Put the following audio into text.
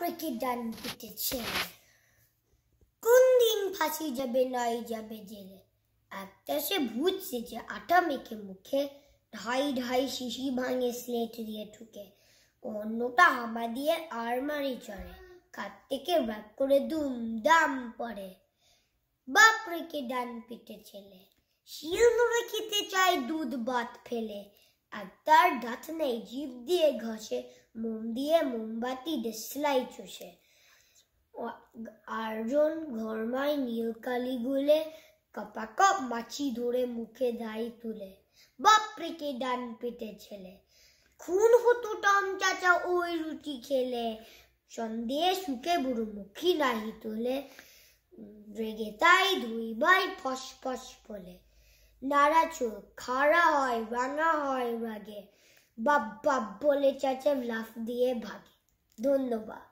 আপনাকে ডান পিঠে ছেড়ে কোন দিন ফাঁসি যাবে নয় যাবে জেলে একটা সে ভূত সেজে আটা মেখে মুখে ঢাই ঢাই শিশি ভাঙে স্লেট দিয়ে ঠুকে অন্যটা হামা দিয়ে আর মারি চড়ে কাত থেকে ব্যাগ করে দুম দাম পরে বাপ রেখে ডান পিঠে ছেলে শিল খেতে চায় দুধ বাত ফেলে আর তার দাঁতনে জিভ দিয়ে ঘষে মোম দিয়ে মোমবাতি দেশলাই চষে আরজন ঘরমায় নীলকালি গুলে কপাকপ মাছি ধরে মুখে দাই তুলে বাপরে কে ডান পেটে ছেলে খুন হতো টম চাচা ওই রুটি খেলে সন্দেহে শুকে বুড়ো মুখী নাহি তোলে রেগে তাই ধুইবাই ফস ফস বলে নাড়াচুর খাড়া হয় রাঙা হয় ভাগে বাপ বাপ বলে চাচা লাফ দিয়ে ভাগে ধন্যবাদ